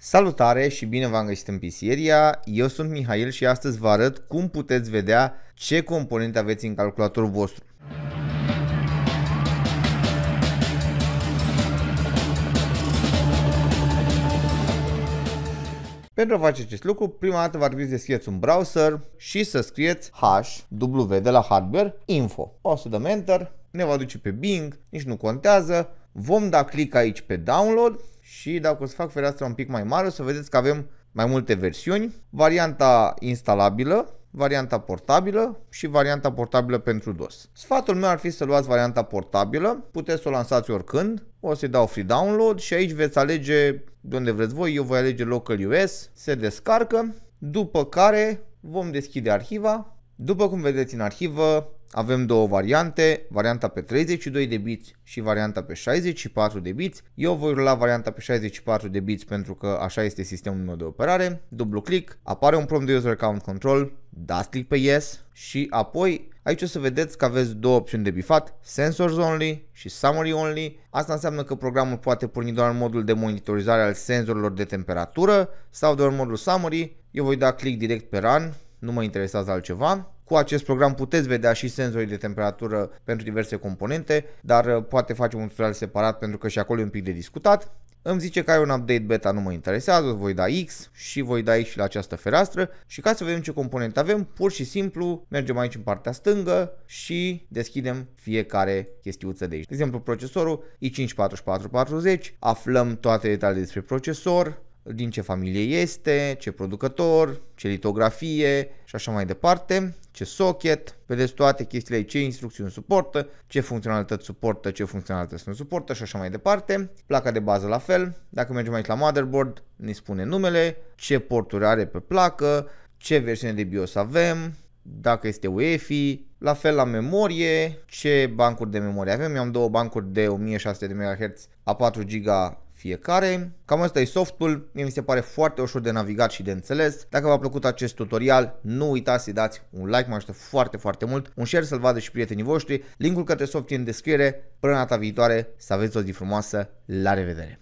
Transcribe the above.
Salutare și bine v-am găsit în Pisieria, eu sunt Mihail și astăzi vă arăt cum puteți vedea ce componente aveți în calculatorul vostru. Pentru a face acest lucru, prima dată va trebui să deschideți un browser și să scrieți HW de la hardware info. O să dăm enter, ne va duce pe Bing, nici nu contează, vom da click aici pe download și dacă o să fac fereastra un pic mai mare, o să vedeți că avem mai multe versiuni, varianta instalabilă, varianta portabilă și varianta portabilă pentru DOS. Sfatul meu ar fi să luați varianta portabilă, puteți să o lansați oricând, o să-i dau free download și aici veți alege de unde vreți voi, eu voi alege local US, se descarcă, după care vom deschide arhiva după cum vedeți în arhivă, avem două variante, varianta pe 32 de biți și varianta pe 64 de biți. Eu voi rula varianta pe 64 de biți pentru că așa este sistemul meu de operare. Dublu click, apare un prompt de user account control, dați click pe yes și apoi aici o să vedeți că aveți două opțiuni de bifat, sensors only și summary only. Asta înseamnă că programul poate porni doar în modul de monitorizare al senzorilor de temperatură sau doar în modul summary. Eu voi da click direct pe run nu mă interesează altceva. Cu acest program puteți vedea și senzorii de temperatură pentru diverse componente, dar uh, poate face un tutorial separat pentru că și acolo e un pic de discutat. Îmi zice că ai un update beta, nu mă interesează, voi da X și voi da X și la această fereastră și ca să vedem ce componente avem, pur și simplu mergem aici în partea stângă și deschidem fiecare chestiuță de aici. De exemplu, procesorul i5-4440, aflăm toate detaliile despre procesor, din ce familie este, ce producător, ce litografie și așa mai departe, ce socket, vedeți toate chestiile, ce instrucțiuni suportă, ce funcționalități suportă, ce funcționalități nu suportă și așa mai departe. Placa de bază la fel, dacă mergem aici la motherboard, ne spune numele, ce porturi are pe placă, ce versiune de BIOS avem, dacă este UEFI, la fel la memorie, ce bancuri de memorie avem. Eu am două bancuri de 1600 de MHz a 4 GB fiecare. Cam asta e softul, mie mi se pare foarte ușor de navigat și de înțeles. Dacă v-a plăcut acest tutorial, nu uitați să dați un like, mă ajută foarte, foarte mult, un share să-l vadă și prietenii voștri. Linkul către soft e în descriere. Până data viitoare, să aveți o zi frumoasă, la revedere!